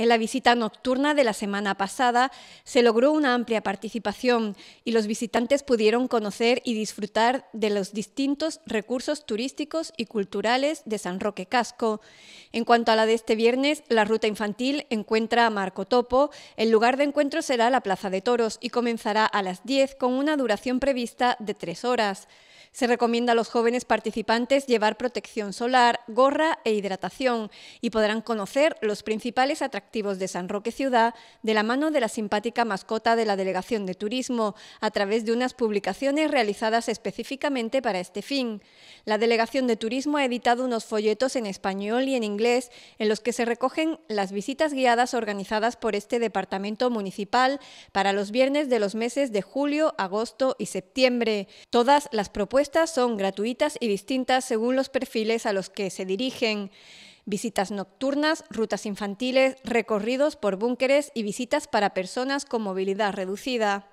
En la visita nocturna de la semana pasada se logró una amplia participación y los visitantes pudieron conocer y disfrutar de los distintos recursos turísticos y culturales de San Roque Casco. En cuanto a la de este viernes, la ruta infantil encuentra a Marco Topo. El lugar de encuentro será la Plaza de Toros y comenzará a las 10 con una duración prevista de tres horas. Se recomienda a los jóvenes participantes llevar protección solar, gorra e hidratación y podrán conocer los principales atractivos de San Roque Ciudad de la mano de la simpática mascota de la Delegación de Turismo, a través de unas publicaciones realizadas específicamente para este fin. La Delegación de Turismo ha editado unos folletos en español y en inglés en los que se recogen las visitas guiadas organizadas por este departamento municipal para los viernes de los meses de julio, agosto y septiembre. Todas las propuestas son gratuitas y distintas según los perfiles a los que se dirigen visitas nocturnas, rutas infantiles, recorridos por búnkeres y visitas para personas con movilidad reducida.